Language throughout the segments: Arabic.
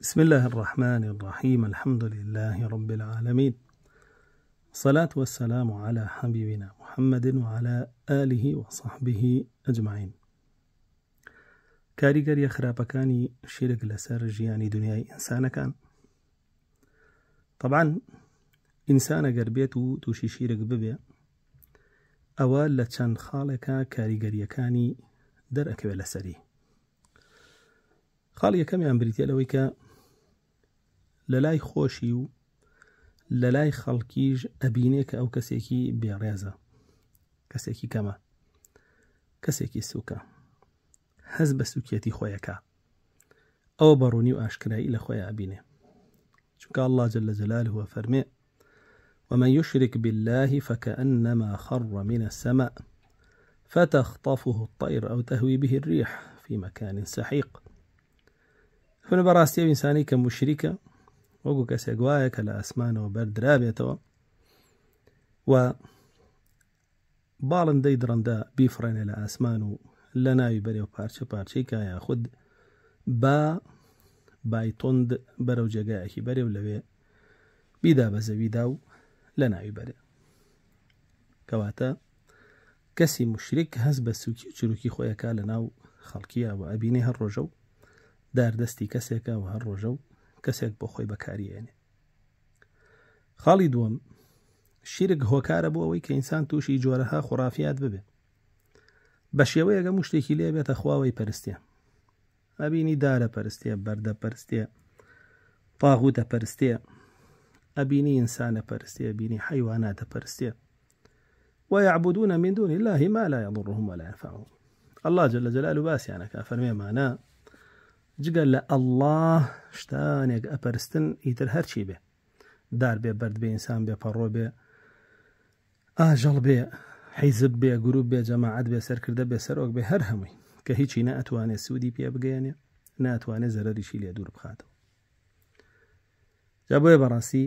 بسم الله الرحمن الرحيم الحمد لله رب العالمين الصلاة والسلام على حبيبنا محمد وعلى آله وصحبه أجمعين کاریگەریە خراپەکانی شیرک لەسەر دنياي إنسانا كان طبعاً إنسانا گەر توشي شيرك تووشی أوال ببێ خالكا لە چەند خاڵێکە کاریگەریەکانی دەرەکەوێت لەسەری خالي كم بریتە بريتيا کە للاي خوشيو للاي و أبينيك أو خەڵکیش بيريزا كسيكي كما كسيكي سوكا هز بسوكيتي خوياكا أو هەز بە سوکیەتی خويا أبيني شكا الله جل جلاله وفرمي ومن يشرك بالله فكأنما خر من السماء فتخطفه الطير أو تهوي به الريح في مكان سحيق هنا إنساني كمشركة وەگو کەسێک وایە کە لە ئەسمانەوە بەردرابێتەوە و باڵندەی درەندا بیفڕێنێ لە ئاسمان و لە ناوی بەرێو پارچە پارچەی کایە خود با بایتۆند بەرەو جێگایەکی بەرێو لەوێ بیدا بە زەویدا و لە ناوی بەرێ کەواتە کەسی مشرێک هەست بە سوکی چروکی خۆیەکە لە ناو خەڵکیە و ئەبینێ هەر ڕۆژە و داردەستی کەسێکە و هەر ڕۆژە و کەسێک بۆ خۆی بەکارێنێ خاڵی دووەم شیرک هۆکارە بۆ ئەوەی کە ئینسان تووشی جۆرەها خوڕافات ببێ بە شێوەیەگە مشتێکی لێ بێتە خواوەی پەرستێ ئەبینی دارە پەرستێ بەردە پەرستێ پاغوتە پەرستێ ئەبینی ئینسانە پەرستێ بینی حیواناتە پەرستێ ويعبدون من دون الله ما لا يضرهم ولا ينفعهم الله جل جلاله باسي يعني أنا كافر ميمانا جگە لە ئەله شتانێک ئەپەرستن ئیتر هەرچی بێ دار بێ بەرد بێ ئینسان بێ پەڕۆ بێ ئاژەڵ بێ حیزب بێ گروپ بێ جەماعات بێ سەرکردە بێ سەرۆک بێ هەر هەمووی کە هیچی ناتوانێت سوودی پێ بگەیانێ ناتوانێت زەرریشی لێ دوور بخاتەوە جا بۆیە بەڕاستی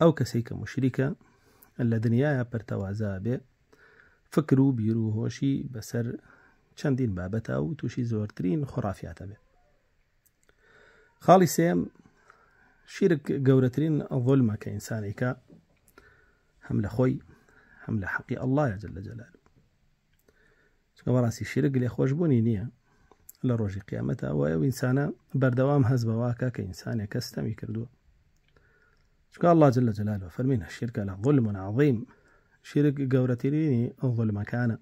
ئەو کەسێک کە مشریکە لە دنیاە پەرتەوازا بێ فکر و بیر و هۆشی بەسەر چەندین بابەتە و تووشی زۆرترین خۆرافاتە بێت خالي سيم شيرك الظلمة كإنسان كإنسانك حمل خوي حمل حقي الله يا جل جلاله شكرا راسي شيرك لي خوش بوني نيا لروجي قيامتها ويو إنسانا بردوام هز كإنسان كإنسانك كستمي كردو شكرا الله جل جلاله فرمينا الشرك له ظلم عظيم شيرك قورتريني الظلمة كان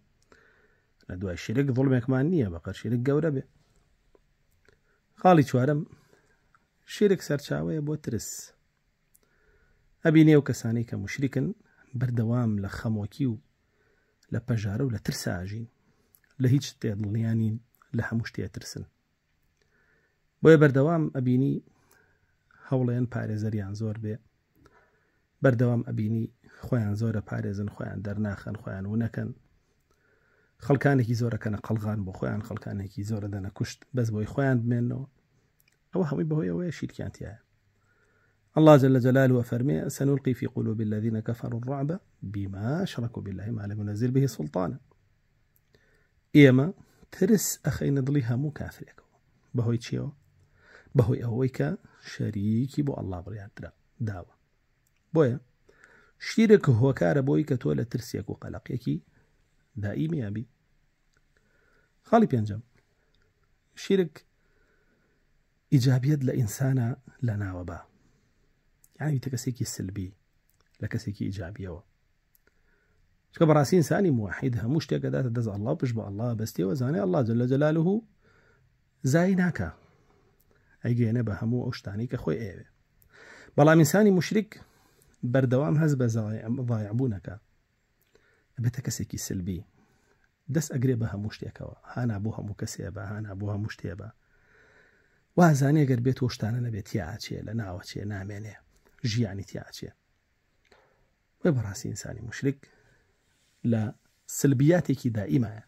لدوا الشرك ظلمك ما نيا بقر شيرك قوربي خالي شوارم شێرێک سەرچاوەیە بۆ ترس ئەبینێ و کەسانی کە مشریکن بەردەوام لە خەمۆکی و لە پەژارە و لە ترساژین لە هیچ تێدڵنیانین لە هەموو شتێ ترسن بۆیە بەردەوام ئەبینی هەوڵێن پارێزەریان زۆر بێ بەردەوام ئەبینی خۆیان زۆرە پارێزن خۆیان دەرناخەن خۆیان و نەکەن خەڵکانێکی زۆرەکەنە قەلغان بۆ خۆیان خەڵکانێکی زۆرە دەنە کوشت بەس بۆی خۆیان بمێنەوە او هەمووی بەهۆی ئەوەیە كانت يا الله جل جلاله وفرمي سنلقي في قلوب الذين كفروا الرعب بما شركوا بالله ما لم ينزل به سلطانا ايما ترس ئەخینە دڵی مو کافرێکەوە بەهۆی چیەوە بەهۆی ئەوەی کە شەریکی بۆ ئەللا داوا بويا شريك هو هۆکارە بۆی کە تۆ لە ترسێک و قەلقێکی خالي بينجم پێنجم إيجابيات لإنسانا لنا وبا يعني بتكسيكي السلبي لكسيكي إيجابية و شكبر راسي إنساني موحيد مش تقدات دز الله بشبع الله بس وزاني الله جل جلاله زايناكا أيجي أنا بهمو أشتاني كخوي إيه بلا إنساني مشرك بردوام هز بزايع بونكا بتكسيكي السلبي دس أقربها مشتيكا هانا أبوها مكسيبا هانا أبوها مشتيبا بیت وشتانه نبیت یا نەبێت لنا و ناوە نامینه جیانی ژیانی تیاچێ و براسی انسانی مشرک لە که دائیمایە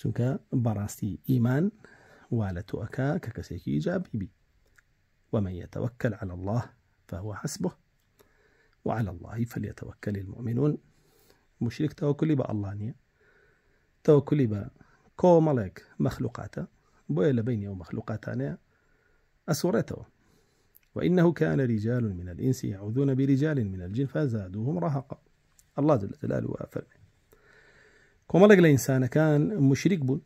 چونکە بەڕاستی ئیمان وا لە تۆەکە کە کەسێکی ئیجابیبی ومن يتوكل على الله فهو حسبه وعلى الله فليتوكل المؤمنون مشرك توكلي بأ الله نية توكلي با کۆمەڵێک مخلوقاته بويلا لە بینی ئەو مەخلوقاتانەیە وإنه كان رجال من الإنس يعوذون برجال من الجن فزادوهم رهقا الله جل جلاله وفرمي كما لە ئینسانەکان كان مشرك بون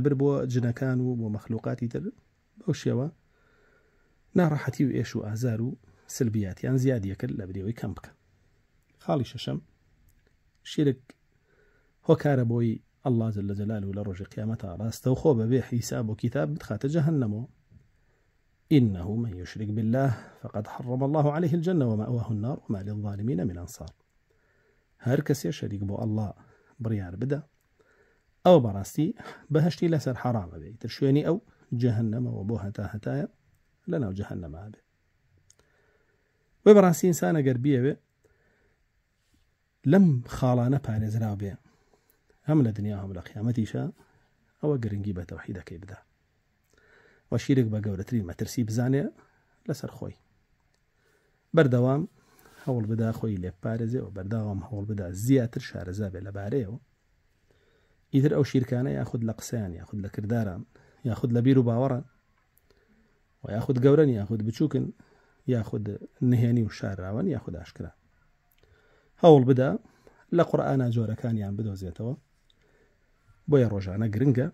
بر بۆ جنەکان و ومخلوقات تر بەو شێوە ناڕەحەتی و ئێش و ئازار و سلبیاتیان زیادیەکرد لە برێەوەی کەم بکە خاڵی الله جل جلاله لروج قيامتا راستو خوب به حساب وكتاب بدخات جهنم إنه من يشرك بالله فقد حرم الله عليه الجنة ومأواه النار وما للظالمين من أنصار هر کەسێ بو الله ئەلله بدا أو ئەو بهشتي بەهشتی حرام حرامە بێ تر شوێنی ئەو جەهنەمەوە بۆ لنا هەتایە جهنم ناو إنسان بێ وی بەڕاستی ئینسانە گەر بیەوێ هەم لە دنیا هەم لە قیامەتیشە ئەوە گرنگی بە تەوحی دەکەی بدا وە شیرێک بە گەورەترین مەترسی بزانێ لەسەر خۆی بەردەوام هەوڵ بدا خۆی لێ پارێزێەوە بەرداوام هەوڵ بدا زیاتر شارەزا بێ لەبارەیەوە ئیتر ئەو شیرکانە یاخود لە قسەیان یاخود لە کرداران یاخود لە بیر و باوەڕە و یاخود گەورن یاخود بچووکن یاخود نهێنی و شاراون یاخود ئاشکرا هەوڵ بدا لە قورآە جۆرەکانیان بدۆزێتەوە بويا ڕۆژانە گرنگە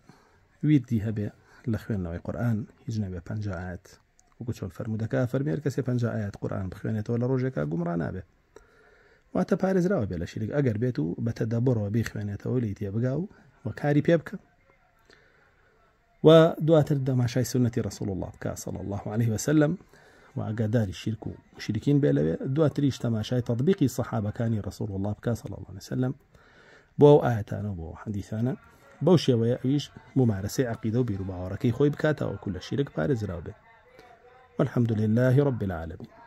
ویدی هەبێ لخوين خوێندنەوەی قرآن هیچ نەبێ بانجا آيات چۆن الفرمو فەرمێر کەسێ پنج بانجا آيات قرآن بخوين يتولى گومڕان نابێ واتە پارێزراوە بێ لە شیرک ئەگەر بێت و بەتە دەبڕەوە بیخوێنێتەوە لی تێبگا و وە کاری پێ بکە و دواتر دەماشای الله بكا صلى الله عليه وسلم وعقاداري الشرك وشركين بلا دواتريش تماشاي تطبيقي الصحابة كاني رسول الله بكا صلى الله عليه وسلم بو آياتنا بو حديثانا باشی و ئەویش ممارسه عقیده و خوب کاته و کل شیرک را به. والحمد لله رب العالمين